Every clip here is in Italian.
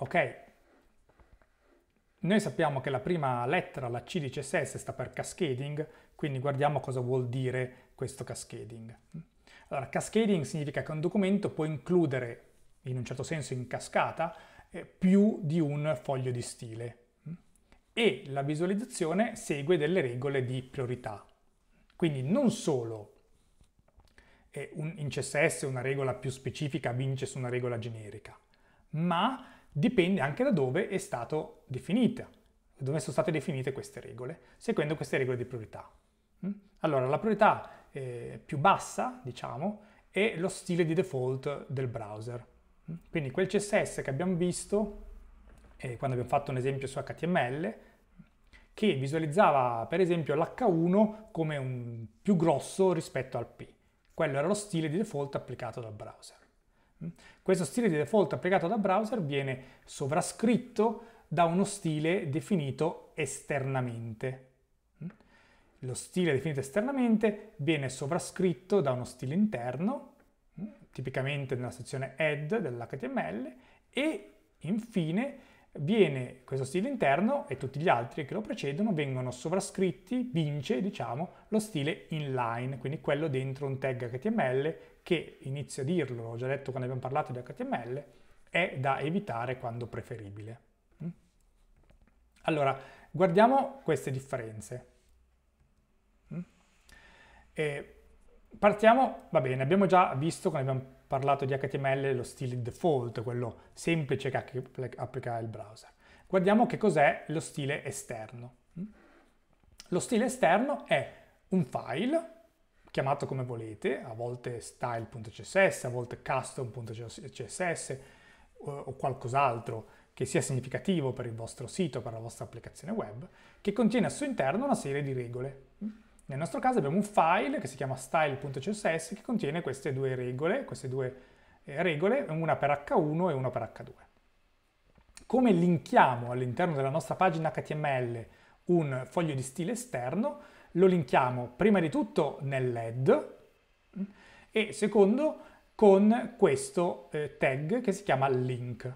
Ok, noi sappiamo che la prima lettera, la C di CSS, sta per cascading, quindi guardiamo cosa vuol dire questo cascading. Allora, cascading significa che un documento può includere, in un certo senso in cascata, eh, più di un foglio di stile e la visualizzazione segue delle regole di priorità. Quindi non solo eh, in CSS una regola più specifica vince su una regola generica, ma dipende anche da dove è stato definita, dove sono state definite queste regole, seguendo queste regole di priorità. Mm? Allora, la priorità eh, più bassa, diciamo, è lo stile di default del browser. Mm? Quindi quel CSS che abbiamo visto eh, quando abbiamo fatto un esempio su HTML, che visualizzava per esempio l'H1 come un più grosso rispetto al P. Quello era lo stile di default applicato dal browser. Questo stile di default applicato da browser viene sovrascritto da uno stile definito esternamente. Lo stile definito esternamente viene sovrascritto da uno stile interno, mm, tipicamente nella sezione add dell'HTML, e infine viene questo stile interno e tutti gli altri che lo precedono vengono sovrascritti, vince diciamo lo stile inline, quindi quello dentro un tag HTML che, inizio a dirlo, l'ho già detto quando abbiamo parlato di HTML, è da evitare quando preferibile. Mm? Allora, guardiamo queste differenze. Mm? E partiamo, va bene, abbiamo già visto quando abbiamo parlato di HTML, lo stile default, quello semplice che applica il browser. Guardiamo che cos'è lo stile esterno. Mm? Lo stile esterno è un file, chiamato come volete, a volte style.css, a volte custom.css o qualcos'altro che sia significativo per il vostro sito, per la vostra applicazione web, che contiene al suo interno una serie di regole nel nostro caso abbiamo un file che si chiama style.css che contiene queste due regole, queste due eh, regole, una per h1 e una per h2. Come linkiamo all'interno della nostra pagina HTML un foglio di stile esterno? Lo linkiamo prima di tutto nel LED mm, e secondo con questo eh, tag che si chiama link.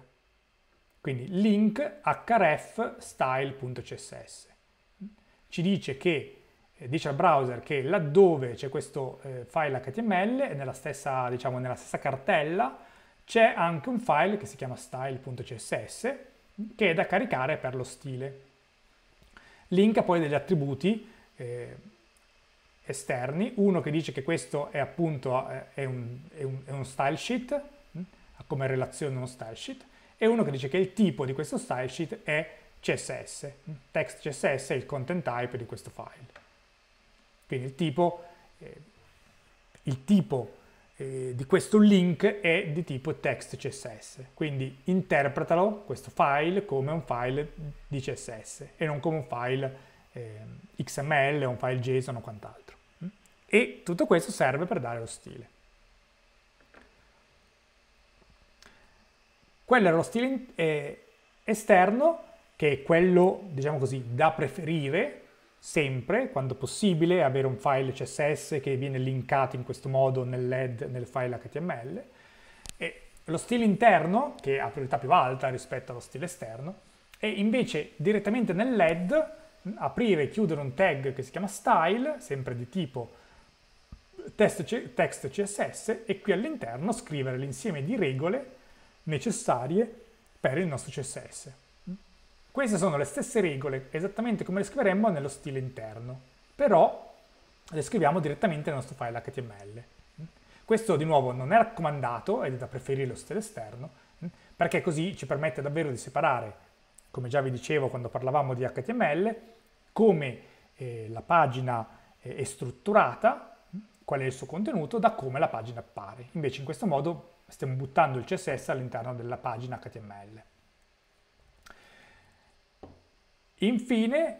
Quindi link href style.css. Ci dice che eh, dice al browser che laddove c'è questo eh, file HTML, nella stessa, diciamo, nella stessa cartella, c'è anche un file che si chiama style.css che è da caricare per lo stile. Linka poi degli attributi eh, esterni, uno che dice che questo è appunto eh, è un, è un, è un style sheet, ha mm, come relazione uno style sheet, e uno che dice che il tipo di questo style sheet è CSS, text CSS è il content type di questo file. Quindi il tipo, eh, il tipo eh, di questo link è di tipo text CSS, quindi interpretalo questo file come un file di CSS e non come un file eh, XML, un file JSON o quant'altro. Mm? E tutto questo serve per dare lo stile. Quello era lo stile eh, esterno, che è quello, diciamo così, da preferire sempre, quando possibile, avere un file CSS che viene linkato in questo modo nel nel file HTML. E lo stile interno, che ha priorità più alta rispetto allo stile esterno, e invece direttamente nell'ed aprire e chiudere un tag che si chiama style, sempre di tipo text CSS, e qui all'interno scrivere l'insieme di regole necessarie per il nostro CSS. Queste sono le stesse regole, esattamente come le scriveremmo nello stile interno, però le scriviamo direttamente nel nostro file HTML. Questo di nuovo non è raccomandato ed è da preferire lo stile esterno, perché così ci permette davvero di separare, come già vi dicevo quando parlavamo di HTML, come eh, la pagina eh, è strutturata, qual è il suo contenuto, da come la pagina appare. Invece in questo modo stiamo buttando il CSS all'interno della pagina HTML. Infine,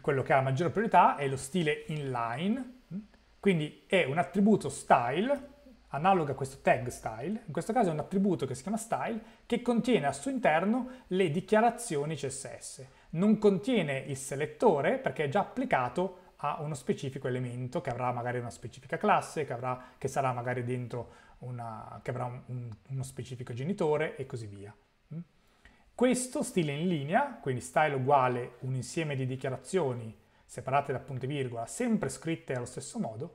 quello che ha la maggiore priorità è lo stile inline, mm? quindi è un attributo style, analogo a questo tag style, in questo caso è un attributo che si chiama style, che contiene al suo interno le dichiarazioni CSS. Non contiene il selettore perché è già applicato a uno specifico elemento che avrà magari una specifica classe, che, avrà, che sarà magari dentro una, che avrà un, uno specifico genitore e così via. Questo stile in linea, quindi style uguale un insieme di dichiarazioni separate da punti virgola, sempre scritte allo stesso modo,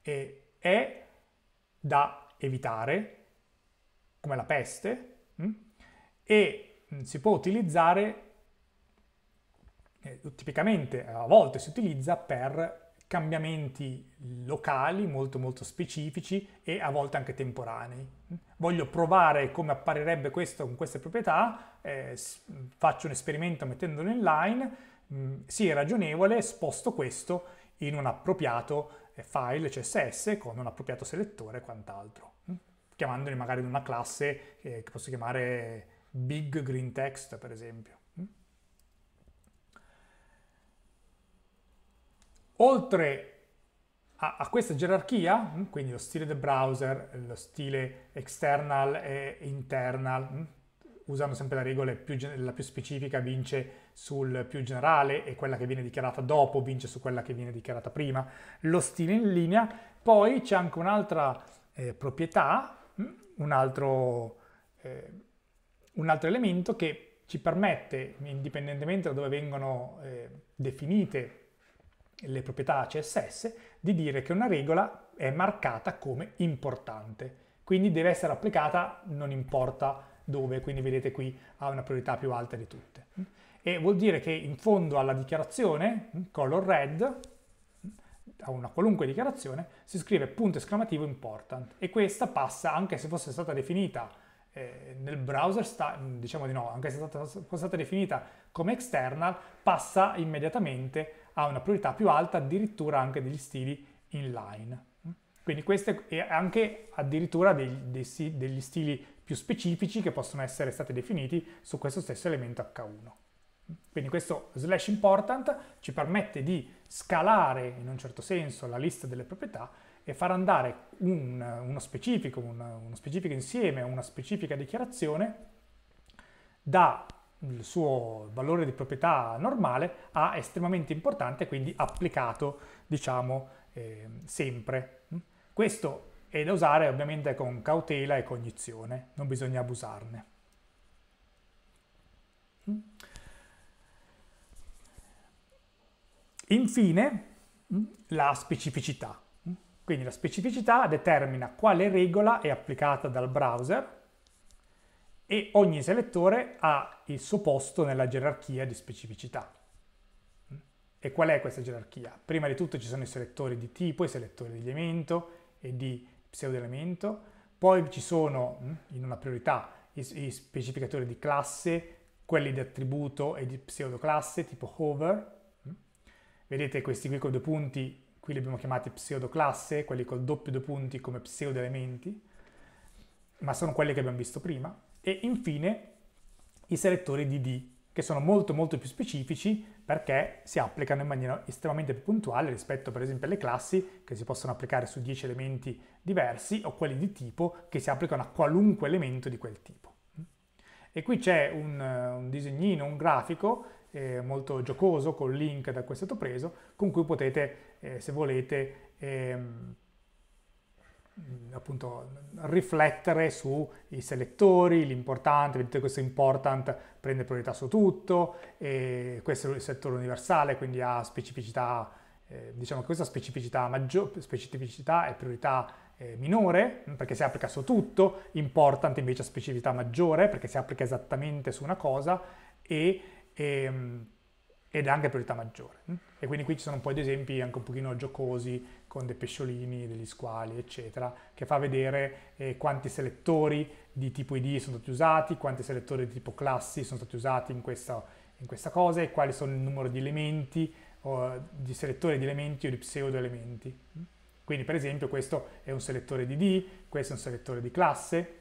è da evitare, come la peste, mm? e mm, si può utilizzare, eh, tipicamente a volte si utilizza per cambiamenti locali molto molto specifici e a volte anche temporanei. Voglio provare come apparirebbe questo con queste proprietà, eh, faccio un esperimento mettendolo in line, mh, mm, sì è ragionevole, sposto questo in un appropriato eh, file CSS con un appropriato selettore e quant'altro, mh? Mm, chiamandoli magari in una classe eh, che posso chiamare big green text per esempio. Oltre a, a questa gerarchia, mm, quindi lo stile del browser, lo stile external e internal, mm, usando sempre la regola più, la più specifica vince sul più generale e quella che viene dichiarata dopo vince su quella che viene dichiarata prima, lo stile in linea, poi c'è anche un'altra eh, proprietà, mm, un altro, eh, un altro, elemento che ci permette, indipendentemente da dove vengono eh, definite le proprietà CSS di dire che una regola è marcata come importante. Quindi deve essere applicata non importa dove, quindi vedete qui ha una priorità più alta di tutte. E vuol dire che in fondo alla dichiarazione, color red, a una qualunque dichiarazione, si scrive punto esclamativo important e questa passa anche se fosse stata definita eh, nel browser, sta, diciamo di no, anche se fosse stata definita come external, passa immediatamente ha una priorità più alta addirittura anche degli stili inline. Quindi queste e anche addirittura dei, dei, degli stili più specifici che possono essere stati definiti su questo stesso elemento H1. Quindi questo slash important ci permette di scalare in un certo senso la lista delle proprietà e far andare un, uno, specifico, un, uno specifico insieme, una specifica dichiarazione da il suo valore di proprietà normale a estremamente importante, quindi applicato diciamo eh, sempre. Questo è da usare ovviamente con cautela e cognizione, non bisogna abusarne. Infine la specificità. Quindi la specificità determina quale regola è applicata dal browser e ogni selettore ha il suo posto nella gerarchia di specificità. E qual è questa gerarchia? Prima di tutto ci sono i selettori di tipo, i selettori di elemento e di pseudoelemento, poi ci sono, mm, in una priorità, i, specificatori di classe, quelli di attributo e di pseudoclasse, tipo hover. Mm. Vedete questi qui con due punti, qui li abbiamo chiamati pseudoclasse, quelli con doppio due punti come pseudoelementi ma sono quelle che abbiamo visto prima, e infine i selettori di D, che sono molto molto più specifici perché si applicano in maniera estremamente più puntuale rispetto per esempio alle classi che si possono applicare su 10 elementi diversi o quelli di tipo che si applicano a qualunque elemento di quel tipo. E qui c'è un, un, disegnino, un grafico eh, molto giocoso con il link da cui è stato preso con cui potete eh, se volete ehm, appunto riflettere sui selettori, l'importante, vedete questo important prende priorità su tutto, e questo è il settore universale, quindi ha specificità, eh, diciamo che questa specificità, maggior, specificità è priorità eh, minore perché si applica su tutto, important invece ha specificità maggiore perché si applica esattamente su una cosa e, e ehm, ed anche priorità maggiore. E quindi qui ci sono un po' di esempi anche un pochino giocosi con dei pesciolini, degli squali, eccetera, che fa vedere eh, quanti selettori di tipo ID sono stati usati, quanti selettori di tipo classi sono stati usati in questa, in questa cosa e quali sono il numero di elementi, o, di selettori di elementi o di pseudo elementi. Quindi per esempio questo è un selettore di D, questo è un selettore di classe,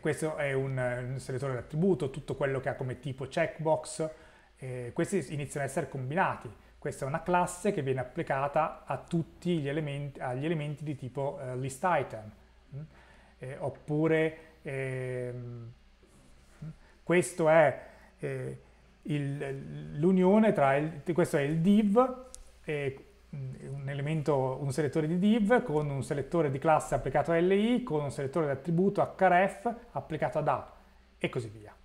questo è un, un selettore di attributo, tutto quello che ha come tipo checkbox, eh, questi iniziano ad essere combinati, questa è una classe che viene applicata a tutti gli elementi, agli elementi di tipo eh, list item. Mm? Eh, oppure eh, questo è eh, l'unione tra il, questo è il div eh, un elemento, un selettore di div con un selettore di classe applicato a li, con un selettore di attributo href applicato ad a e così via.